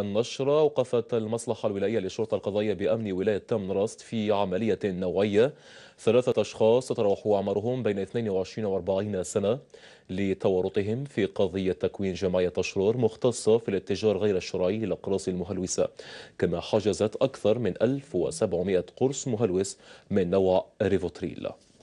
النشرة وقفت المصلحة الولائية للشرطة القضائية بأمن ولاية تمنرست في عملية نوعية ثلاثة أشخاص تتراوح أعمارهم بين 22 و 40 سنة لتورطهم في قضية تكوين جمعية تشرور مختصة في الاتجار غير الشرعي للأقراص المهلوسة كما حجزت أكثر من 1700 قرص مهلوس من نوع ريفوتريلا